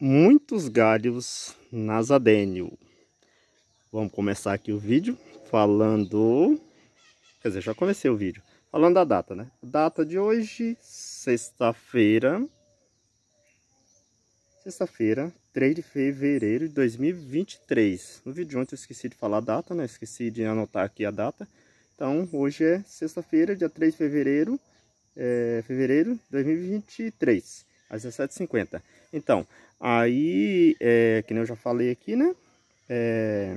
muitos galhos nasadênio. Vamos começar aqui o vídeo falando... Quer dizer, já comecei o vídeo. Falando da data, né? Data de hoje, sexta-feira. Sexta-feira, 3 de fevereiro de 2023. No vídeo de ontem eu esqueci de falar a data, né? Esqueci de anotar aqui a data. Então, hoje é sexta-feira, dia 3 de fevereiro, é, fevereiro de 2023, às 17h50. Então, Aí, é, que nem eu já falei aqui, né? É,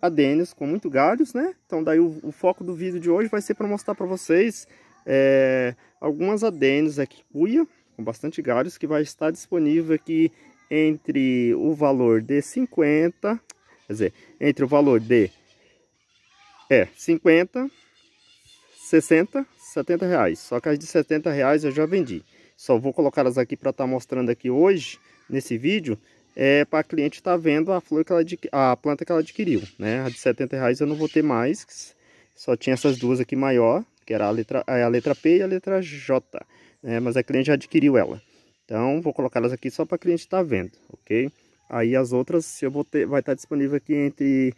adênios com muito galhos, né? Então daí o, o foco do vídeo de hoje vai ser para mostrar para vocês é, algumas adênios aqui cuia, com bastante galhos, que vai estar disponível aqui entre o valor de 50, quer dizer, entre o valor de é, 50, 60, 70 reais. Só que as de 70 reais eu já vendi. Só vou colocar elas aqui para estar tá mostrando aqui hoje, nesse vídeo, é para cliente estar tá vendo a flor que ela a planta que ela adquiriu, né? A de 70 reais eu não vou ter mais, só tinha essas duas aqui maior, que era a letra, é a letra P e a letra J, né? Mas a cliente já adquiriu ela. Então, vou colocar elas aqui só para cliente estar tá vendo, ok? Aí as outras eu vou ter, vai estar tá disponível aqui entre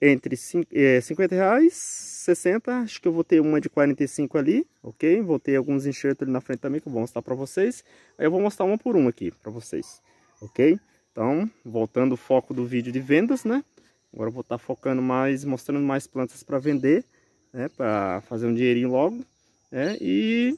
entre 50 é, reais, 60, acho que eu vou ter uma de 45 ali, ok? Vou ter alguns enxertos ali na frente também que eu vou mostrar para vocês. Aí eu vou mostrar uma por uma aqui para vocês, ok? Então, voltando o foco do vídeo de vendas, né? Agora eu vou estar tá focando mais, mostrando mais plantas para vender, né? Para fazer um dinheirinho logo, né? E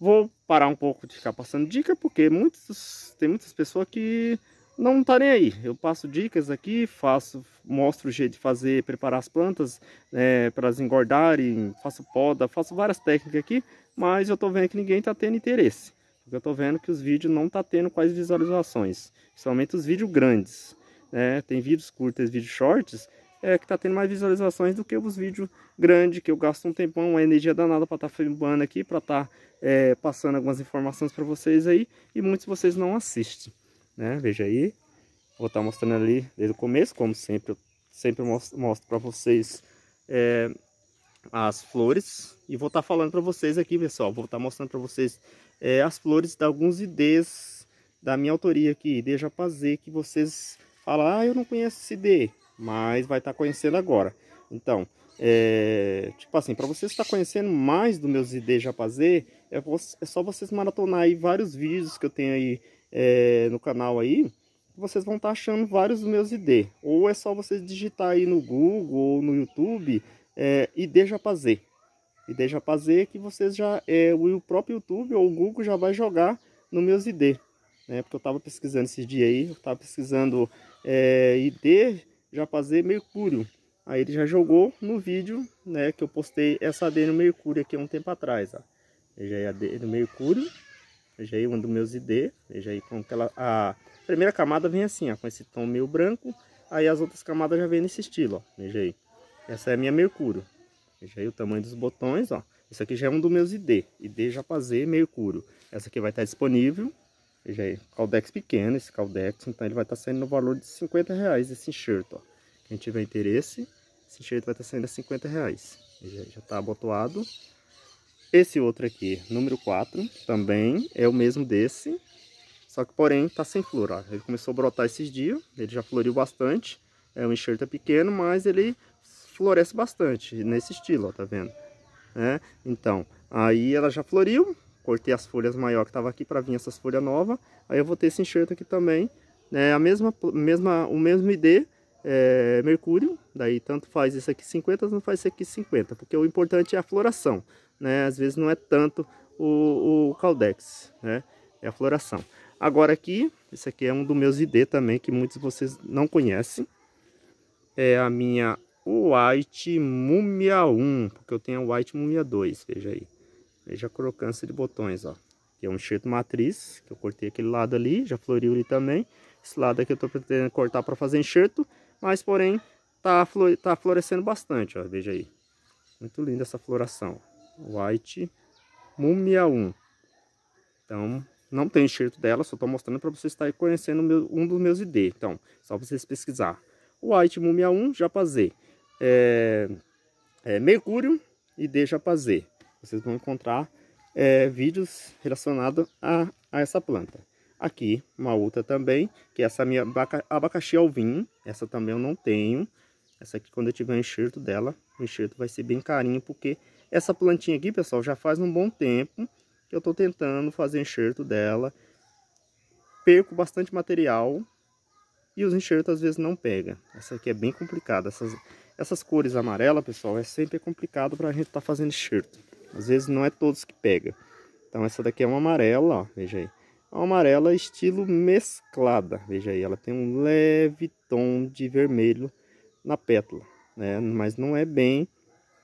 vou parar um pouco de ficar passando dica, porque muitos, tem muitas pessoas que não tá nem aí. Eu passo dicas aqui, faço, mostro o jeito de fazer, preparar as plantas é, para elas engordarem, faço poda, faço várias técnicas aqui, mas eu tô vendo que ninguém tá tendo interesse. Porque eu tô vendo que os vídeos não tá tendo quais visualizações, principalmente os vídeos grandes. Né? Tem vídeos curtos, vídeos shorts, é que tá tendo mais visualizações do que os vídeos grandes, que eu gasto um tempão, uma energia danada para estar tá filmando aqui, para estar tá, é, passando algumas informações para vocês aí, e muitos de vocês não assistem né? Veja aí, vou estar tá mostrando ali desde o começo, como sempre, eu sempre mostro para vocês é, as flores e vou estar tá falando para vocês aqui, pessoal, vou estar tá mostrando para vocês é, as flores de alguns IDs da minha autoria aqui, ID Japazê, que vocês falam, ah, eu não conheço esse ID, mas vai estar conhecendo agora. Então, é, tipo assim, para vocês estar conhecendo mais dos meus IDs Japazê, é, é só vocês maratonar aí vários vídeos que eu tenho aí é, no canal aí, vocês vão estar tá achando vários dos meus ID. Ou é só vocês digitar aí no Google ou no YouTube é, ID Japazê. ID Japazê que vocês já, é, o próprio YouTube ou o Google já vai jogar no meus ID. Né? Porque eu estava pesquisando esses dias aí, eu estava pesquisando é, ID Japazê Mercúrio. Aí ele já jogou no vídeo né, que eu postei essa AD no Mercúrio aqui há um tempo atrás. Ó. Ele já é AD no Mercúrio Veja aí um dos meus ID. Veja aí como que ela... A primeira camada vem assim, ó, com esse tom meio branco. Aí as outras camadas já vem nesse estilo, ó. Veja aí. Essa é a minha Mercúrio. Veja aí o tamanho dos botões, ó. Isso aqui já é um dos meus ID. ID já fazer Mercúrio. Essa aqui vai estar disponível. Veja aí, caldex pequeno, esse caldex. Então ele vai estar saindo no valor de 50 reais esse enxerto, ó. Quem tiver interesse, esse enxerto vai estar saindo a 50 reais. Veja aí, já está abotoado. Esse outro aqui, número 4, também é o mesmo desse, só que porém está sem flor. Ó. Ele começou a brotar esses dias, ele já floriu bastante. É um enxerto pequeno, mas ele floresce bastante, nesse estilo, ó, tá vendo? É, então, aí ela já floriu, cortei as folhas maior que estava aqui para vir essas folhas novas. Aí eu vou ter esse enxerto aqui também, né? A mesma, mesma, o mesmo ID, é, mercúrio, daí tanto faz isso aqui 50, tanto faz isso aqui 50, porque o importante é a floração né? Às vezes não é tanto o, o caldex, né? É a floração. Agora aqui, esse aqui é um dos meus ID também, que muitos de vocês não conhecem. É a minha White Mumia 1, porque eu tenho a White Mumia 2, veja aí. Veja a crocância de botões, ó. Que é um enxerto matriz, que eu cortei aquele lado ali, já floriu ali também. Esse lado aqui eu tô pretendendo cortar para fazer enxerto, mas porém tá, flore tá florescendo bastante, ó, veja aí. Muito linda essa floração. White Mumia 1. Então, não tem enxerto dela, só estou mostrando para vocês estarem conhecendo meu, um dos meus ID. Então, só vocês pesquisar. White Mumia 1, Japazê. É, é, Mercúrio, ID Japazê. Vocês vão encontrar é, vídeos relacionados a, a essa planta. Aqui, uma outra também, que é essa minha abacaxi alvin. Essa também eu não tenho. Essa aqui, quando eu tiver o enxerto dela, o enxerto vai ser bem carinho, porque essa plantinha aqui, pessoal, já faz um bom tempo que eu estou tentando fazer enxerto dela. Perco bastante material e os enxertos às vezes não pega. Essa aqui é bem complicada. Essas, essas cores amarelas, pessoal, é sempre complicado para a gente estar tá fazendo enxerto. Às vezes não é todos que pega. Então essa daqui é uma amarela, ó, veja aí. É uma amarela estilo mesclada, veja aí. Ela tem um leve tom de vermelho na pétala, né? Mas não é bem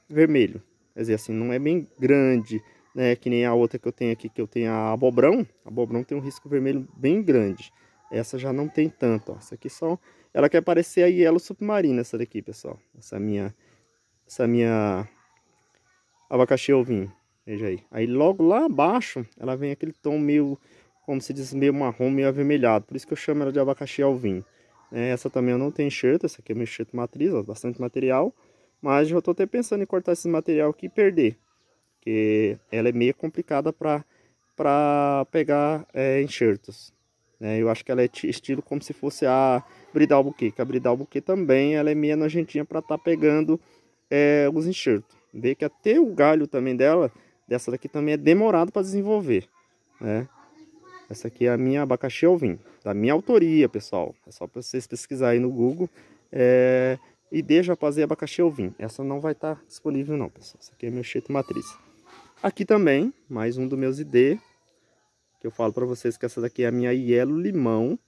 vermelho. Quer dizer, assim, não é bem grande, né? Que nem a outra que eu tenho aqui, que eu tenho a abobrão. A abobrão tem um risco vermelho bem grande. Essa já não tem tanto, ó. Essa aqui só... Ela quer parecer a Yellow submarina, essa daqui, pessoal. Essa minha... Essa minha... Abacaxi ovinho. Veja aí. Aí logo lá abaixo, ela vem aquele tom meio... Como se diz, meio marrom, meio avermelhado. Por isso que eu chamo ela de abacaxi alvinho. É, essa também eu não tenho enxerto. Essa aqui é meu enxerto matriz, ó, bastante material. Mas eu estou até pensando em cortar esse material aqui e perder. Porque ela é meio complicada para pegar é, enxertos. Né? Eu acho que ela é estilo como se fosse a Bridal Bouquet. Que a Bridal Bouquet também ela é meio nojentinha para estar tá pegando é, os enxertos. Vê que até o galho também dela, dessa daqui também é demorado para desenvolver. Né? Essa aqui é a minha abacaxi alvim, da minha autoria, pessoal. É só para vocês pesquisarem no Google. É, e deixa fazer abacaxi ou vinho. Essa não vai estar tá disponível não, pessoal. Essa aqui é meu cheito matriz. Aqui também, mais um dos meus ID. Que eu falo para vocês que essa daqui é a minha Yellow Limão.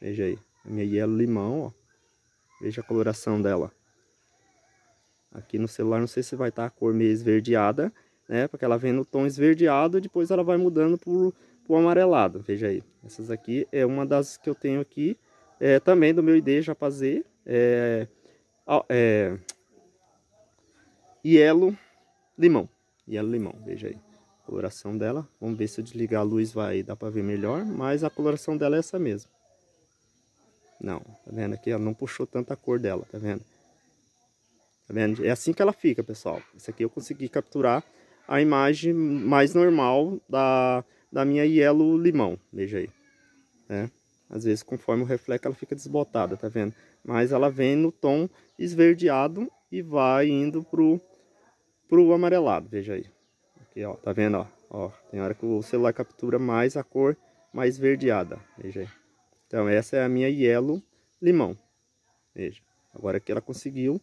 Veja aí. A minha Yellow Limão, ó. Veja a coloração dela. Aqui no celular, não sei se vai estar tá a cor meio esverdeada, né? Porque ela vem no tom esverdeado e depois ela vai mudando pro, pro amarelado. Veja aí. Essas aqui é uma das que eu tenho aqui. É, também do meu ID Japazê é, é, hielo, Limão. Yellow Limão, veja aí. A coloração dela, vamos ver se eu desligar a luz vai dar para ver melhor, mas a coloração dela é essa mesmo. Não, tá vendo aqui? Ela não puxou tanta cor dela, tá vendo? Tá vendo? É assim que ela fica, pessoal. Isso aqui eu consegui capturar a imagem mais normal da, da minha hielo Limão, veja aí. É. Às vezes, conforme o reflexo, ela fica desbotada, tá vendo? mas ela vem no tom esverdeado e vai indo pro, pro amarelado, veja aí. Aqui, ó, tá vendo, ó, ó, tem hora que o celular captura mais a cor mais verdeada, veja aí. Então essa é a minha Yellow Limão, veja. Agora que ela conseguiu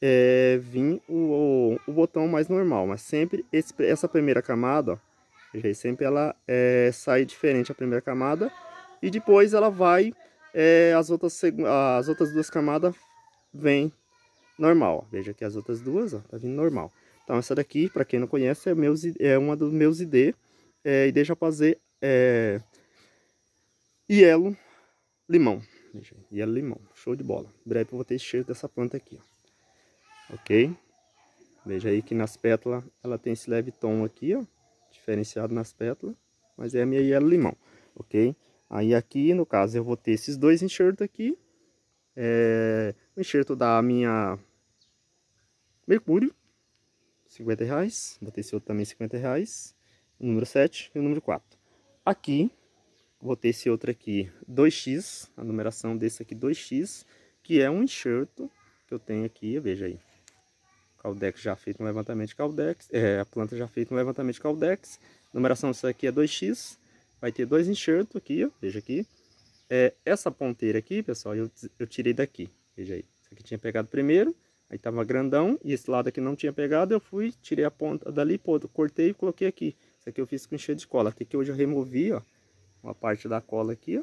é, vir o, o, o, botão mais normal, mas sempre esse, essa primeira camada, ó, veja aí, sempre ela é, sai diferente a primeira camada e depois ela vai é, as, outras, as outras duas camadas vêm normal. Ó. Veja que as outras duas, ó, tá vindo normal. Então essa daqui, para quem não conhece, é, meus, é uma dos meus ID, é, ID Japazê, é, Yellow Limão. Veja, Yellow Limão, show de bola. Em breve eu vou ter cheiro dessa planta aqui, ó. ok? Veja aí que nas pétalas ela tem esse leve tom aqui, ó, diferenciado nas pétalas, mas é a minha Yellow Limão, ok? Aí aqui, no caso, eu vou ter esses dois enxertos aqui. É, o enxerto da minha Mercúrio, 50 reais. Vou ter esse outro também, 50 reais. O número 7 e o número 4. Aqui, vou ter esse outro aqui, 2x. A numeração desse aqui, 2x. Que é um enxerto que eu tenho aqui, veja aí. Caldex já feito um levantamento de Caldex. É, a planta já feito um levantamento de Caldex. A numeração desse aqui é 2x vai ter dois enxertos aqui, ó, veja aqui. É, essa ponteira aqui, pessoal, eu, eu tirei daqui, veja aí. aqui tinha pegado primeiro, aí tava grandão, e esse lado aqui não tinha pegado, eu fui, tirei a ponta dali, pô, cortei e coloquei aqui. Isso aqui eu fiz com enxerto de cola, aqui que hoje eu removi, ó, uma parte da cola aqui, ó.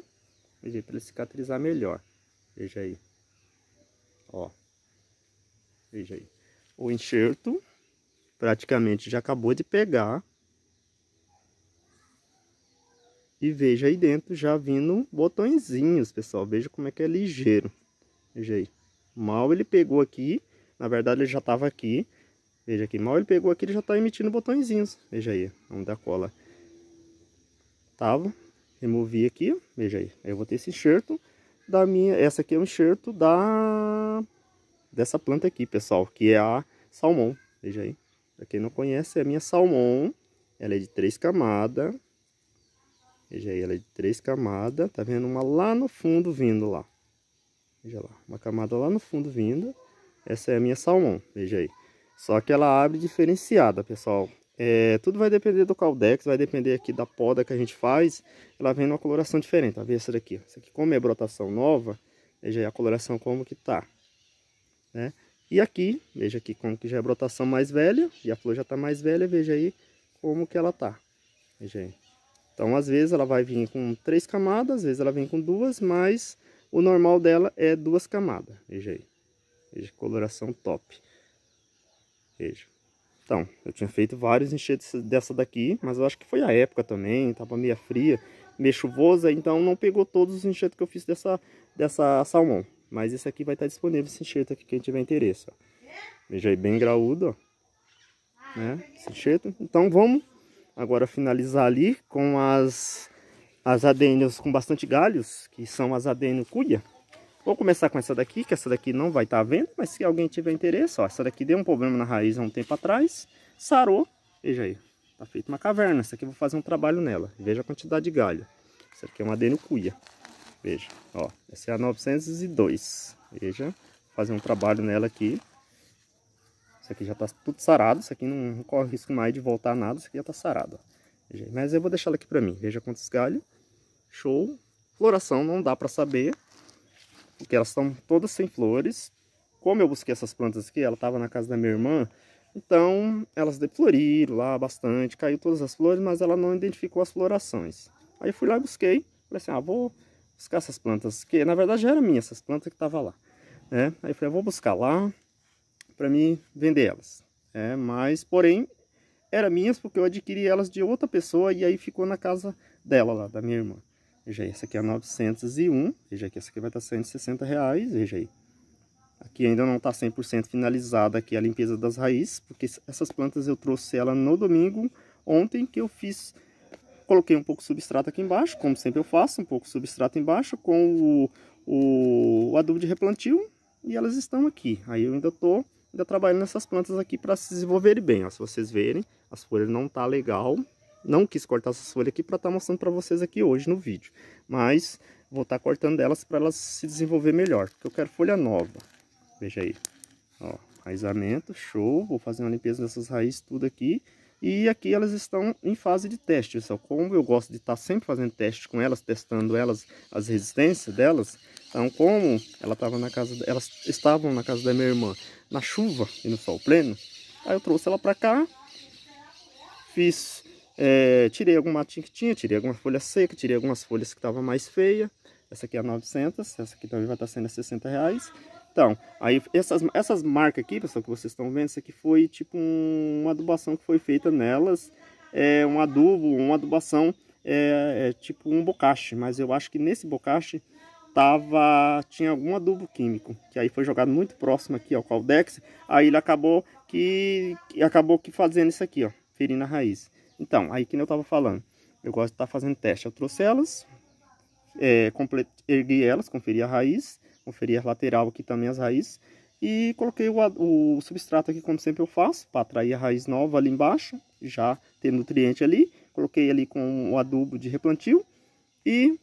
Veja aí, pra ele cicatrizar melhor. Veja aí. Ó. Veja aí. O enxerto praticamente já acabou de pegar E veja aí dentro já vindo botõezinhos, pessoal. Veja como é que é ligeiro. Veja aí. Mal ele pegou aqui. Na verdade, ele já estava aqui. Veja aqui. Mal ele pegou aqui, ele já está emitindo botõezinhos. Veja aí. Vamos dar cola. Tava. Removi aqui. Veja aí. Eu vou ter esse enxerto da minha... Essa aqui é um enxerto da... Dessa planta aqui, pessoal. Que é a salmão. Veja aí. Pra quem não conhece, é a minha salmão. Ela é de três camadas. Veja aí, ela é de três camadas. Tá vendo uma lá no fundo vindo lá. Veja lá, uma camada lá no fundo vindo. Essa é a minha salmão, veja aí. Só que ela abre diferenciada, pessoal. É, tudo vai depender do caldex, vai depender aqui da poda que a gente faz. Ela vem numa coloração diferente, tá veja essa daqui? Ó. Essa aqui, como é brotação nova, veja aí a coloração como que tá. Né? E aqui, veja aqui como que já é brotação mais velha, e a flor já tá mais velha, veja aí como que ela tá. Veja aí. Então, às vezes ela vai vir com três camadas, às vezes ela vem com duas, mas o normal dela é duas camadas. Veja aí. Veja que coloração top. Veja. Então, eu tinha feito vários enchentes dessa daqui, mas eu acho que foi a época também, tava meia fria, meio chuvosa, então não pegou todos os enxertos que eu fiz dessa, dessa salmão. Mas esse aqui vai estar disponível, esse enxerto aqui, quem tiver interesse. Ó. Veja aí, bem graúdo, ó. Né? Esse enxerto. Então vamos Agora finalizar ali com as, as adênios com bastante galhos, que são as adênio cuia. Vou começar com essa daqui, que essa daqui não vai estar tá vendo, mas se alguém tiver interesse, ó, essa daqui deu um problema na raiz há um tempo atrás, sarou, veja aí, tá feito uma caverna, essa aqui eu vou fazer um trabalho nela, veja a quantidade de galho. Essa aqui é uma adênio cuia, veja, ó, essa é a 902, veja, fazer um trabalho nela aqui, isso aqui já está tudo sarado, isso aqui não corre risco mais de voltar nada, isso aqui já está sarado. Ó. Mas eu vou deixar ela aqui para mim, veja quantos galhos. Show. Floração não dá para saber, porque elas estão todas sem flores. Como eu busquei essas plantas aqui, ela estava na casa da minha irmã, então elas defloriram lá bastante, caiu todas as flores, mas ela não identificou as florações. Aí fui lá e busquei, falei assim, ah, vou buscar essas plantas, que na verdade já era minha, essas plantas que estavam lá. Né? Aí falei, eu ah, vou buscar lá, para mim vender elas. É, mas, porém, eram minhas porque eu adquiri elas de outra pessoa e aí ficou na casa dela lá, da minha irmã. Veja aí, essa aqui é 901, veja que essa aqui vai tá estar 160 reais, veja aí. Aqui ainda não está 100% finalizada aqui a limpeza das raízes, porque essas plantas eu trouxe ela no domingo, ontem que eu fiz, coloquei um pouco de substrato aqui embaixo, como sempre eu faço, um pouco de substrato embaixo com o, o, o adubo de replantio, e elas estão aqui. Aí eu ainda estou... Tô ainda trabalhando nessas plantas aqui para se desenvolverem bem. Ó. Se vocês verem, as folhas não tá legal. Não quis cortar essas folhas aqui para estar tá mostrando para vocês aqui hoje no vídeo. Mas vou estar tá cortando elas para elas se desenvolver melhor. Porque eu quero folha nova. Veja aí. Ó, raizamento, show. Vou fazer uma limpeza dessas raízes tudo aqui. E aqui elas estão em fase de teste, só como eu gosto de estar tá sempre fazendo teste com elas, testando elas, as resistências delas. Então, como ela estava na casa, elas estavam na casa da minha irmã na chuva e no sol pleno, aí eu trouxe ela para cá, fiz, é, tirei algum matinho que tinha, tirei alguma folha seca, tirei algumas folhas que estavam mais feia. Essa aqui é a 900, essa aqui também vai estar sendo a 60 reais. Então, aí essas, essas marcas aqui, pessoal, que vocês estão vendo, isso aqui foi tipo um, uma adubação que foi feita nelas, é um adubo, uma adubação é, é tipo um bocache, mas eu acho que nesse bocache tava tinha algum adubo químico que aí foi jogado muito próximo aqui ao caldex aí ele acabou que, que acabou que fazendo isso aqui ó ferindo a raiz então aí que eu tava falando eu gosto de estar tá fazendo teste eu trouxe elas é, ergui elas conferi a raiz conferir a lateral aqui também as raízes. E coloquei o, o substrato aqui, como sempre eu faço, para atrair a raiz nova ali embaixo, já ter nutriente ali. Coloquei ali com o adubo de replantio. E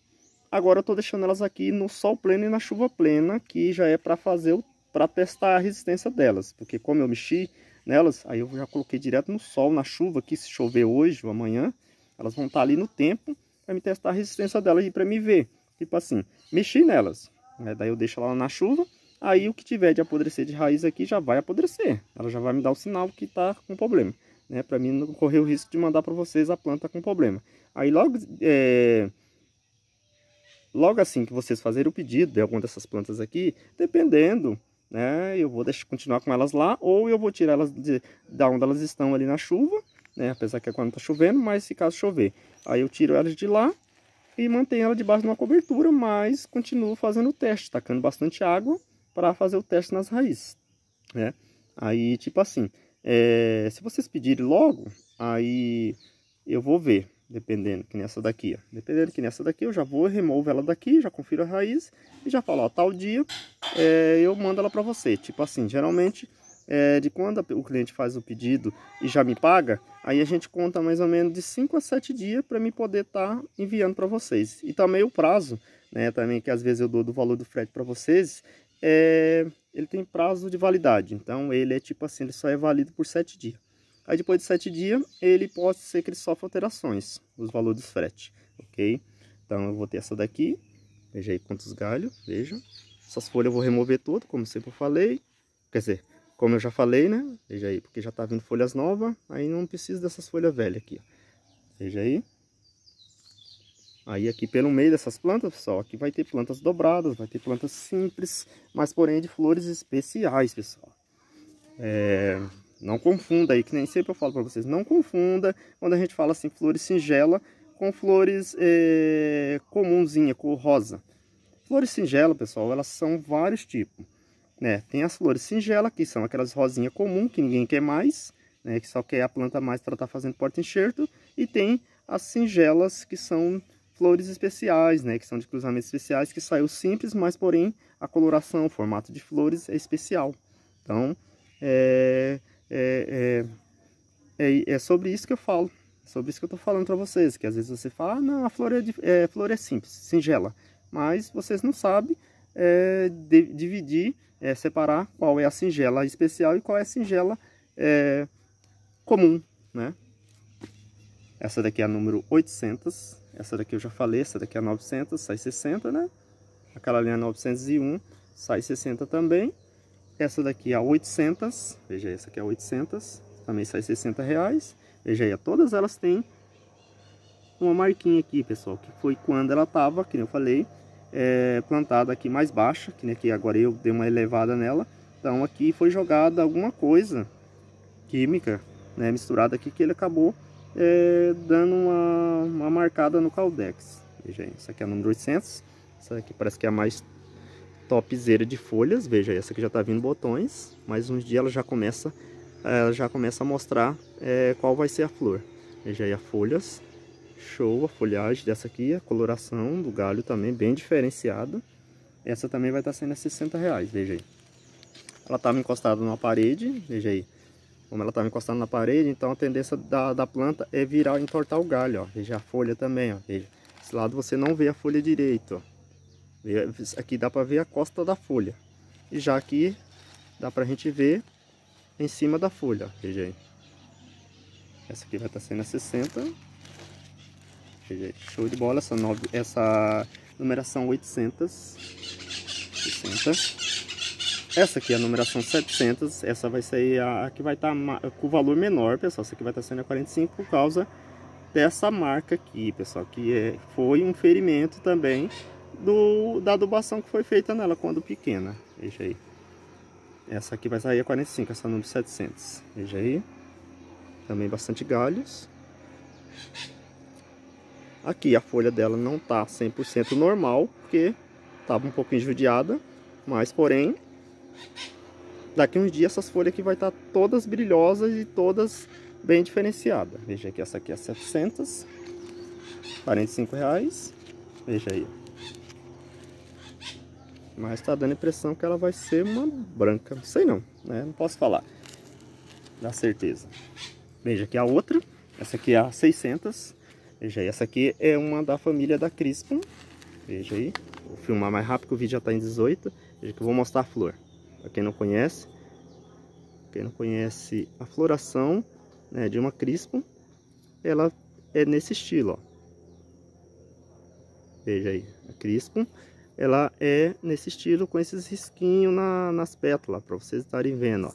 agora eu estou deixando elas aqui no sol pleno e na chuva plena, que já é para fazer para testar a resistência delas, porque como eu mexi nelas, aí eu já coloquei direto no sol, na chuva, que se chover hoje ou amanhã, elas vão estar tá ali no tempo para me testar a resistência delas e para me ver. Tipo assim, mexi nelas, é, daí eu deixo ela na chuva, aí o que tiver de apodrecer de raiz aqui já vai apodrecer. Ela já vai me dar o sinal que está com problema. Né? Para mim não correr o risco de mandar para vocês a planta com problema. Aí logo, é... logo assim que vocês fazerem o pedido de alguma dessas plantas aqui, dependendo né? Eu vou deixar, continuar com elas lá, ou eu vou tirar elas de, da onde elas estão ali na chuva, né? Apesar que é quando tá chovendo, mas se caso chover, aí eu tiro elas de lá e mantenho ela debaixo de uma cobertura, mas continuo fazendo o teste, tacando bastante água para fazer o teste nas raízes, né? Aí, tipo assim, é, se vocês pedirem logo, aí eu vou ver, dependendo, que nessa daqui, ó. Dependendo que nessa daqui, eu já vou, removo ela daqui, já confiro a raiz e já falo, ó, tal dia é, eu mando ela para você. Tipo assim, geralmente é, de quando o cliente faz o pedido e já me paga, aí a gente conta mais ou menos de 5 a 7 dias para me poder estar tá enviando para vocês. E também o prazo, né, também que às vezes eu dou do valor do frete para vocês, é, ele tem prazo de validade. Então ele é tipo assim, ele só é válido por 7 dias. Aí depois de 7 dias, ele pode ser que ele sofra alterações nos valores do frete, ok? Então eu vou ter essa daqui, veja aí quantos galhos, veja. Essas folhas eu vou remover tudo, como sempre eu falei. Quer dizer, como eu já falei, né? Veja aí, porque já tá vindo folhas novas, aí não precisa dessas folhas velhas aqui, ó. Veja aí. Aí aqui pelo meio dessas plantas, pessoal, aqui vai ter plantas dobradas, vai ter plantas simples, mas porém de flores especiais, pessoal. É, não confunda aí, que nem sempre eu falo para vocês, não confunda quando a gente fala assim, flores singela com flores é, comunzinha, cor rosa. Flores singela, pessoal, elas são vários tipos. Né? Tem as flores singela, que são aquelas rosinhas comum que ninguém quer mais, né? que só quer a planta mais para estar tá fazendo porta-enxerto. E tem as singelas, que são flores especiais, né? que são de cruzamentos especiais, que saiu simples, mas porém a coloração, o formato de flores é especial. Então, é, é, é, é sobre isso que eu falo sobre isso que eu estou falando para vocês, que às vezes você fala, ah, não, a flor é, de, é, flor é simples, singela, mas vocês não sabem é, de, dividir, é, separar qual é a singela especial e qual é a singela é, comum, né? Essa daqui é a número 800, essa daqui eu já falei, essa daqui é a 900, sai 60, né? Aquela linha é 901, sai 60 também. Essa daqui é a 800, veja aí, essa aqui é a 800, também sai 60 reais. Veja aí, todas elas têm uma marquinha aqui, pessoal, que foi quando ela tava, que eu falei, é, plantada aqui mais baixa, que, né, que agora eu dei uma elevada nela. Então aqui foi jogada alguma coisa química né, misturada aqui que ele acabou é, dando uma, uma, marcada no caldex. Veja aí, essa aqui é a número 800, essa aqui parece que é a mais topzeira de folhas, veja aí, essa aqui já está vindo botões, mas um dia ela já começa, ela já começa a mostrar é, qual vai ser a flor. Veja aí as folhas, Show a folhagem dessa aqui, a coloração do galho também bem diferenciada. Essa também vai estar sendo a 60 reais, veja aí. Ela estava encostada numa parede, veja aí. Como ela estava encostada na parede, então a tendência da, da planta é virar, entortar o galho, ó. Veja a folha também, ó. Veja. Esse lado você não vê a folha direito, ó. Aqui dá para ver a costa da folha. E já aqui dá para a gente ver em cima da folha, ó. Veja aí. Essa aqui vai estar sendo a 60 show de bola essa, nove, essa numeração 860. Essa aqui é a numeração 700, essa vai ser a, a que vai estar tá com o valor menor, pessoal. Essa aqui vai estar tá sendo a 45 por causa dessa marca aqui, pessoal, que é, foi um ferimento também do, da adubação que foi feita nela quando pequena. Veja aí. Essa aqui vai sair a 45, essa número 700. Veja aí. Também bastante galhos. Aqui a folha dela não tá 100% normal, porque estava um pouquinho judiada, mas porém, daqui uns dias essas folhas aqui vai estar tá todas brilhosas e todas bem diferenciadas. Veja que essa aqui é 700, 45 reais, veja aí. Mas está dando a impressão que ela vai ser uma branca, não sei não, né? não posso falar, dá certeza. Veja aqui a outra, essa aqui é a 600, Veja aí, essa aqui é uma da família da Crispin. Veja aí, vou filmar mais rápido que o vídeo já está em 18. Veja que eu vou mostrar a flor. Para quem não conhece, quem não conhece a floração né, de uma Crispin, ela é nesse estilo, ó. Veja aí, a Crispin, ela é nesse estilo com esses risquinhos na, nas pétalas, para vocês estarem vendo, ó.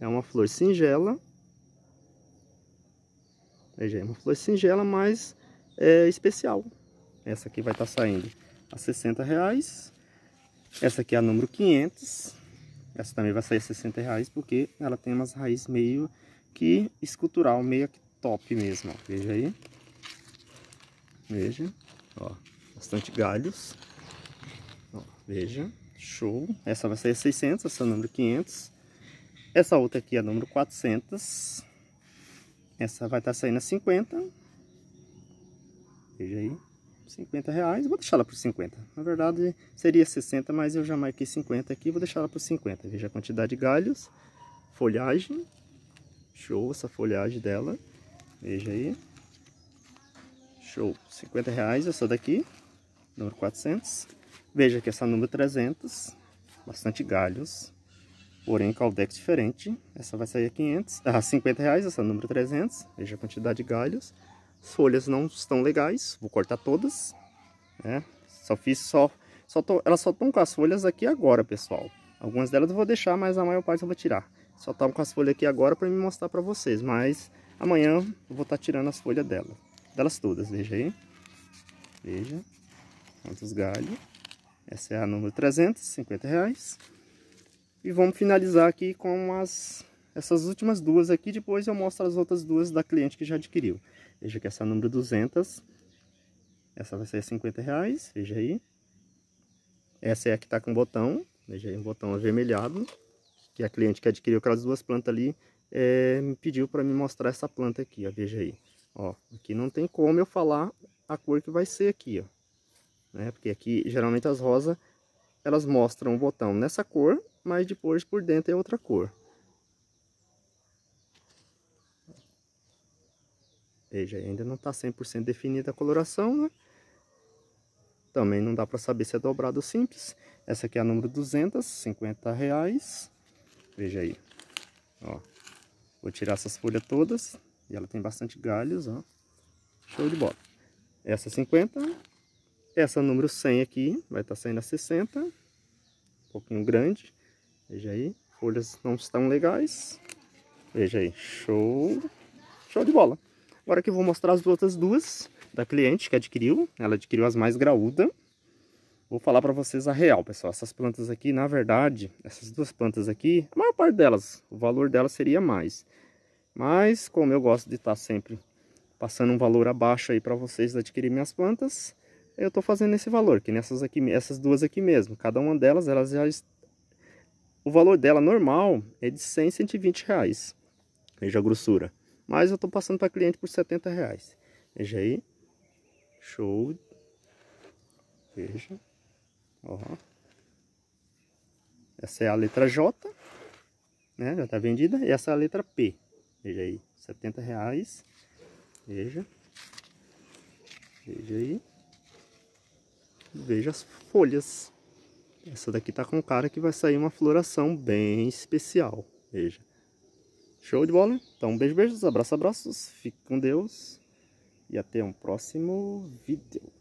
É uma flor singela, Veja, é uma flor singela, mas é, especial. Essa aqui vai estar tá saindo a 60 reais. Essa aqui é a número 500. Essa também vai sair a 60 reais porque ela tem umas raízes meio que escultural, meio que top mesmo. Ó. Veja aí. Veja. Ó, bastante galhos. Ó, veja. Show. Essa vai sair a 600, essa é a número 500. Essa outra aqui é a número 400. Essa vai estar tá saindo a 50. Veja aí, 50 reais. Vou deixar ela por 50. Na verdade, seria 60, mas eu já marquei 50 aqui. Vou deixar ela por 50. Veja a quantidade de galhos, folhagem. Show essa folhagem dela. Veja aí. Show. 50 reais essa daqui. Número 400. Veja que essa número 300. Bastante galhos. Porém, caldex diferente. Essa vai sair a 500. Ah, 50 reais essa número 300. Veja a quantidade de galhos. As folhas não estão legais, vou cortar todas, né? Só fiz só, só tô, elas só estão com as folhas aqui agora, pessoal. Algumas delas eu vou deixar, mas a maior parte eu vou tirar. Só estão tá com as folhas aqui agora para me mostrar para vocês, mas amanhã eu vou estar tá tirando as folhas dela, delas todas, veja aí. Veja quantos galhos. Essa é a número 350 reais. E vamos finalizar aqui com as essas últimas duas aqui, depois eu mostro as outras duas da cliente que já adquiriu. Veja que essa é número 200, essa vai ser 50 reais, veja aí. Essa é a que está com botão, veja aí, um botão avermelhado, que a cliente que adquiriu aquelas duas plantas ali é, me pediu para me mostrar essa planta aqui, ó, veja aí. Ó, aqui não tem como eu falar a cor que vai ser aqui, ó. Né? Porque aqui, geralmente as rosas, elas mostram o botão nessa cor, mas depois por dentro é outra cor. Veja, ainda não está 100% definida a coloração, né? Também não dá para saber se é dobrado ou simples. Essa aqui é a número 200, 50 reais. Veja aí, ó. Vou tirar essas folhas todas. E ela tem bastante galhos, ó. Show de bola. Essa 50. É essa número 100 aqui, vai estar tá saindo a 60. Um pouquinho grande. Veja aí, folhas não estão legais. Veja aí, show. Show de bola. Agora que eu vou mostrar as outras duas da cliente que adquiriu. Ela adquiriu as mais graúda. Vou falar para vocês a real, pessoal. Essas plantas aqui, na verdade, essas duas plantas aqui, a maior parte delas, o valor delas seria mais. Mas como eu gosto de estar tá sempre passando um valor abaixo aí para vocês adquirir minhas plantas, eu estou fazendo esse valor, que nessas aqui, essas duas aqui mesmo. Cada uma delas, elas já o valor dela normal é de 100, 120 reais. Veja a grossura. Mas eu estou passando para cliente por 70 reais. Veja aí. Show. Veja. Ó. Essa é a letra J. Né? Já está vendida. E essa é a letra P. Veja aí. 70 reais. Veja. Veja aí. Veja as folhas. Essa daqui tá com cara que vai sair uma floração bem especial. Veja. Show de bola, né? Então, beijos, beijos, abraços, abraços. Fique com Deus. E até um próximo vídeo.